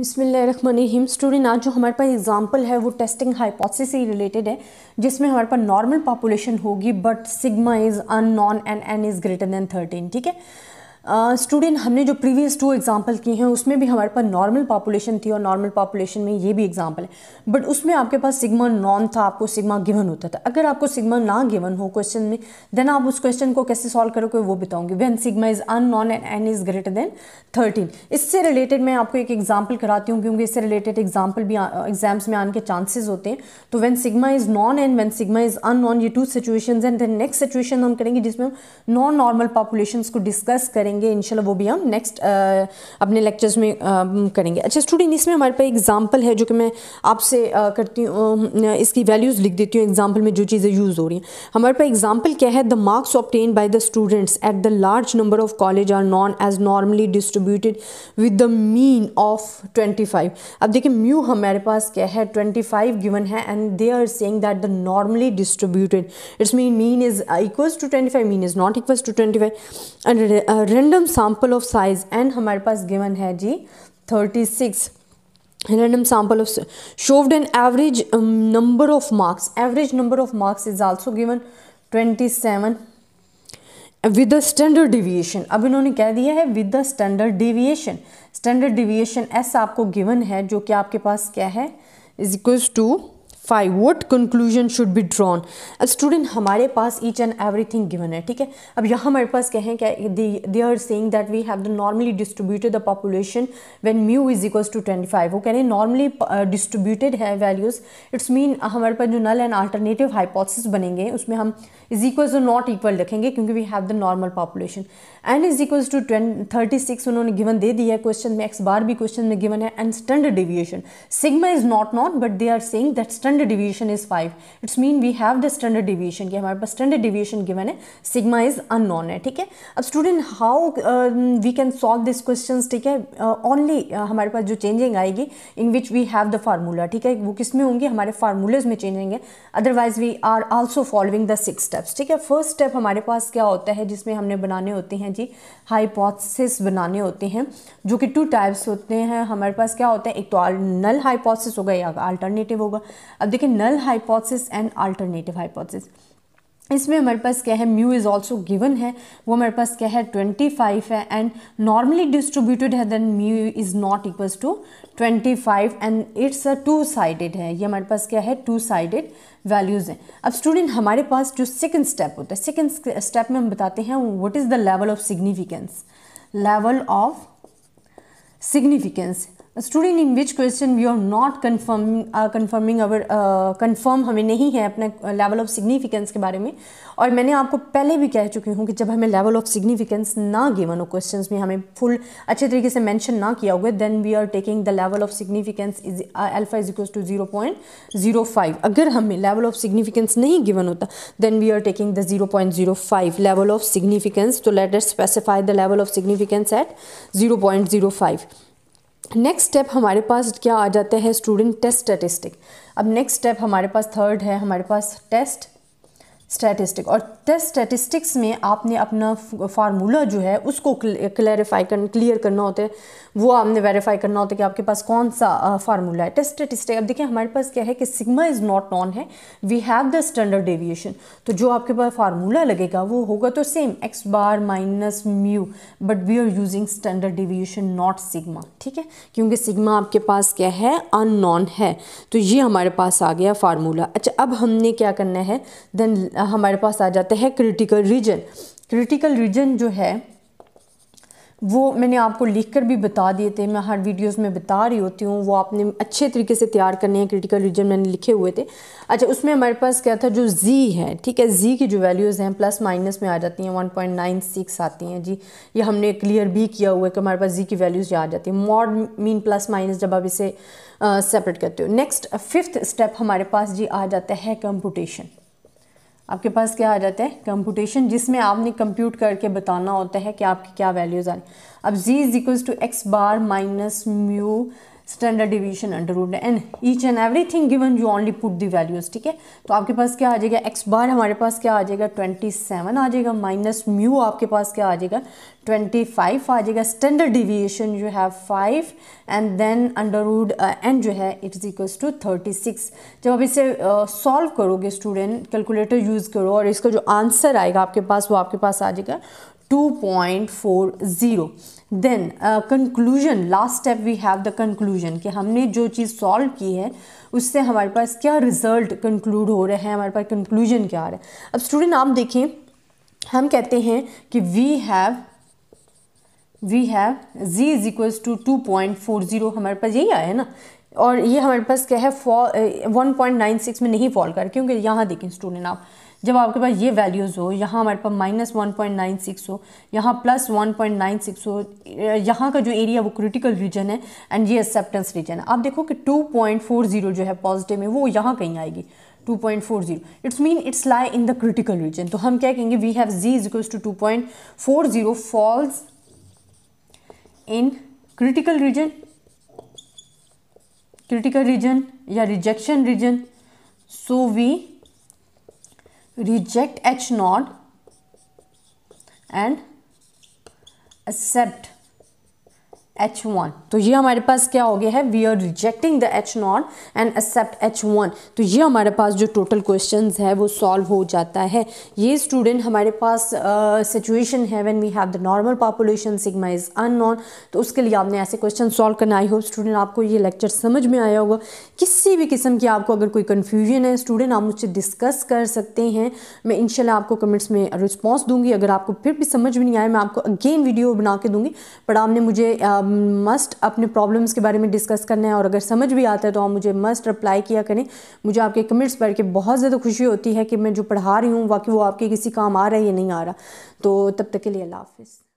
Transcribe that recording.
बिसमीम स्टूडेंट आज जो हमारे पास एग्जांपल है वो टेस्टिंग हाइपोथेसिस से रिलेटेड है जिसमें हमारे पास नॉर्मल पॉपुलेशन होगी but sigma is unknown and n is greater than thirteen ठीक है स्टूडेंट uh, हमने जो प्रीवियस टू एग्जांपल किए हैं उसमें भी हमारे पास नॉर्मल पॉपुलेशन थी और नॉर्मल पॉपुलेशन में ये भी एग्जांपल है बट उसमें आपके पास सिग्मा नॉन था आपको सिग्मा गिवन होता था अगर आपको सिग्मा ना गिवन हो क्वेश्चन में देन आप उस क्वेश्चन को कैसे सॉल्व करोगे वो बताऊंगी when sigma is unknown and n is greater than thirteen इससे रिलेटेड मैं आपको एक एग्जाम्पल कराती हूँ क्योंकि इससे रिलेटेड एग्जाम्पल भी एग्जाम्स में आने के चांसेज होते हैं तो when sigma is known and when sigma is unknown ये two situation and then next situation हम करेंगे जिसमें हम नॉन नॉर्मल पॉपुलेशन को डिस्कस करेंगे करेंगे इनशाला वो भी हम नेक्स्ट अपने लेक्चर्स में आ, करेंगे अच्छा स्टूडेंट इसमें हमारे पास एग्जाम्पल है जो कि मैं आपसे करती हूँ इसकी वैल्यूज़ लिख देती हूँ एग्जाम्पल में जो चीज़ें यूज़ हो रही हैं हमारे पास एग्जाम्पल क्या है the marks obtained by the students at the large number of college are known as normally distributed with the mean of twenty five अब देखिए म्यू हमारे पास क्या है ट्वेंटी फाइव गिवन है and they are saying that the normally distributed it's mean mean is equals to twenty five mean is not equals to twenty five and random sample of size n हमारे पास given है जी thirty six random sample of shoved an average um, number of marks average number of marks is also given 27 with the standard deviation अब इन्होंने कह दिया है with the standard deviation standard deviation S आपको given है जो कि आपके पास क्या है is equals to five what conclusion should be drawn अब स्टूडेंट हमारे पास ईच एंड एवरीथिंग गिवन है ठीक है अब यहाँ हमारे पास कहें क्या they are saying that we have the normally distributed the population when mu is equals to twenty five वो कह रहे हैं नॉर्मली डिस्ट्रीब्यूटेड uh, है वैल्यूज़ इट्स मीन हमारे पास जो नल एंड आल्टरनेटिव हाइपोथेसिस बनेंगे उसमें हम is equals to not equal रखेंगे क्योंकि we have the normal population and is equals to thirty six उन्होंने गिवन दे दिया है क्वेश्चन में एक्स बार भी क्वेश्चन में गिवन है and standard deviation sigma is not not but they are saying that standard division is five it's mean we have the standard division कि हमारे पास स्टैंडर्ड डिवीजन गिवन है सिग्मा इज अननोन है ठीक है अब student how we can solve this question ठीक है ओनली uh, uh, हमारे पास जो चेंजिंग आएगी in which we have the formula ठीक है वो किस में होंगे हमारे फार्मूलेज में चेंजिंग है otherwise we are also following the six steps ठीक है फर्स्ट स्टेप हमारे पास क्या होता है जिसमें हमने बनाने होते हैं जी हाइपोथेसिस बनाने होते हैं जो कि टू टाइप्स होते हैं हमारे पास क्या होता है एक तो नल हाइपोथेसिस होगा या अल्टरनेटिव होगा अब देखिए null hypothesis and alternative hypothesis इसमें हमारे पास क्या है म्यू इज़ ऑल्सो गिवन है वो हमारे पास क्या है 25 है एंड नॉर्मली डिस्ट्रीब्यूटेड है then mu is not equals to 25 and it's a two sided है ये हमारे पास क्या है टू साइडेड वैल्यूज़ हैं अब स्टूडेंट हमारे पास जो सेकेंड स्टेप होता है सेकेंड स्टेप में हम बताते हैं what is the level of significance level of significance student in which question we are not confirming confirming our confirm हमें नहीं है अपना लेवल ऑफ सिग्निफिकेंस के बारे में और मैंने आपको पहले भी कह चुकी हूँ कि जब हमें लेवल ऑफ सिग्निफिकेंस ना गिवन हो क्वेश्चन में हमें फुल अच्छे तरीके से मैंशन ना किया हुआ then we are taking the level of significance is alpha is equal to zero point zero five अगर हमें लेवल ऑफ सिग्निफिकेंस नहीं गिवन होता then we are taking the zero point zero five level of significance तो let us specify the level of significance at zero point zero five next step हमारे पास क्या आ जाते हैं स्टूडेंट टेस्ट स्टेटिस्टिक अब नेक्स्ट स्टेप हमारे पास third है हमारे पास टेस्ट स्टैटिस्टिक और टेस्ट स्टैटिस्टिक्स में आपने अपना फार्मूला जो है उसको क्लैरिफाई कर क्लियर करना होता है वो आपने वेरीफाई करना होता है कि आपके पास कौन सा फार्मूला है टेस्ट स्टैटिस्टिक अब देखिए हमारे पास क्या है कि सिग्मा इज़ नॉट नॉन है we have the standard deviation तो जो आपके पास फार्मूला लगेगा वो होगा तो same x bar minus mu but we are using standard deviation not sigma ठीक है क्योंकि सिग्मा आपके पास क्या है अन नॉन है तो ये हमारे पास आ गया फार्मूला अच्छा अब हमने क्या करना है देन हमारे पास आ जाते हैं क्रिटिकल रीजन क्रिटिकल रीजन जो है वो मैंने आपको लिख कर भी बता दिए थे मैं हर वीडियोस में बता रही होती हूँ वो आपने अच्छे तरीके से तैयार करने हैं क्रिटिकल रीजन मैंने लिखे हुए थे अच्छा उसमें हमारे पास क्या था जो जी है ठीक है जी की जो वैल्यूज़ हैं प्लस माइनस में आ जाती हैं 1.96 आती हैं जी ये हमने क्लियर भी किया हुआ है कि हमारे पास जी की वैल्यूज़ ये आ जाती है मॉड मीन प्लस माइनस जब आप इसे सेपरेट करते हो नेक्स्ट फिफ्थ स्टेप हमारे पास जी आ जाता है कंपटिशन आपके पास क्या आ जाता है कंप्यूटेशन जिसमें आपने कंप्यूट करके बताना होता है कि आपकी क्या वैल्यूज़ आ रही अब Z is equals to x bar minus mu standard division under root and each and everything given you only put the values ठीक है तो आपके पास क्या आ जाएगा एक्स बार हमारे पास क्या आ जाएगा ट्वेंटी सेवन आ जाएगा माइनस म्यू आपके पास क्या आ जाएगा ट्वेंटी फाइव आ जाएगा स्टैंडर्ड डिविएशन uh, जो है five and then under root n जो है it is equals to thirty six जब आप इसे सॉल्व uh, करोगे स्टूडेंट कैलकुलेटर यूज़ करो और इसका जो आंसर आएगा आपके पास वो आपके पास आ जाएगा 2.40 then conclusion last step we have the conclusion कि हमने जो चीज़ सॉल्व की है उससे हमारे पास क्या रिज़ल्ट कंक्लूड हो रहे हैं हमारे पास कंक्लूजन क्या आ रहा है अब स्टूडेंट आप देखें हम कहते हैं कि we have we have Z is equals to two point four zero हमारे पास यही आया है ना और ये हमारे पास क्या है fall one point nine six में नहीं फॉल कर क्योंकि यहाँ देखें स्टूडेंट आप जब आपके पास ये वैल्यूज़ हो यहाँ हमारे पास minus one point nine six हो यहाँ plus one point nine six हो यहाँ का जो एरिया वो क्रिटिकल रीजन है एंड ये एक्सेप्टेंस रीजन है आप देखो कि टू पॉइंट फोर जीरो जो है पॉजिटिव में वो यहाँ कहीं आएगी 2.40 it's mean it's lie in the critical region तो हम क्या कहेंगे we have z is equals to two point four zero falls in critical region critical region या rejection region so we reject H naught and accept H one तो ये हमारे पास क्या हो गया है we are rejecting the H naught and accept H one तो ये हमारे पास जो टोटल क्वेश्चन है वो सॉल्व हो जाता है ये स्टूडेंट हमारे पास सिचुएशन uh, है when we have the normal population sigma is known तो उसके लिए आपने ऐसे क्वेश्चन सॉल्व करना आई हो स्टूडेंट आपको ये लेक्चर समझ में आया होगा किसी भी किस्म की आपको अगर कोई कन्फ्यूजन है स्टूडेंट आप मुझसे डिस्कस कर सकते हैं मैं इनशाला आपको कमेंट्स में रिस्पॉन्स दूंगी अगर आपको फिर भी समझ में नहीं आया मैं आपको अगेन वीडियो बना के दूंगी बट आपने मुझे uh, मस्ट अपने प्रॉब्लम्स के बारे में डिस्कस करना है और अगर समझ भी आता है तो आप मुझे मस्ट रिप्लाई किया करें मुझे आपके कमेंट्स पढ़ के बहुत ज़्यादा खुशी होती है कि मैं जो पढ़ा रही हूँ वाकई वो आपके किसी काम आ रहा है या नहीं आ रहा तो तब तक के लिए अल्लाह हाफिज़